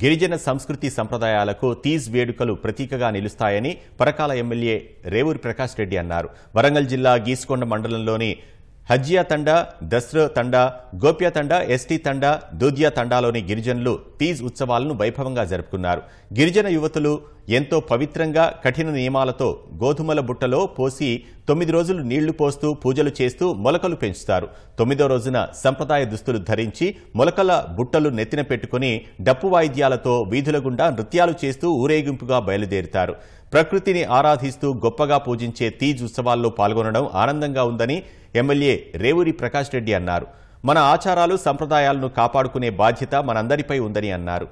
గిరిజన సంస్కృతి సంప్రదాయాలకు తీజ్ వేడుకలు ప్రతీకగా నిలుస్తాయని పరకాల ఎమ్మెల్యే రేవూరి ప్రకాష్ రెడ్డి అన్నారు వరంగల్ జిల్లా గీసుకొండ మండలంలోని హజియా తండ దస్రో తండ గోప్యా తండ ఎస్టీ తండ దూద్యా తండాలోని గిరిజనులు తీజ్ ఉత్సవాలను వైభవంగా జరుపుకున్నారు గిరిజన యువతులు ఎంతో పవిత్రంగా కఠిన నియమాలతో గోధుమల బుట్టలో పోసి తొమ్మిది రోజులు నీళ్లు పోస్తూ పూజలు చేస్తూ మొలకలు పెంచుతారు తొమ్మిదో రోజున సంప్రదాయ దుస్తులు ధరించి మొలకల బుట్టలు నెత్తిన పెట్టుకుని డప్పు వాయిద్యాలతో వీధుల గుండా నృత్యాలు చేస్తూ ఊరేగింపుగా బయలుదేరుతారు ప్రకృతిని ఆరాధిస్తూ గొప్పగా పూజించే తీజ్ ఉత్సవాల్లో పాల్గొనడం ఆనందంగా ఉందని ఎమ్మెల్యే రేవూరి ప్రకాష్ రెడ్డి అన్నారు మన ఆచారాలు సంప్రదాయాలను కాపాడుకునే బాధ్యత మనందరిపై ఉందని అన్నారు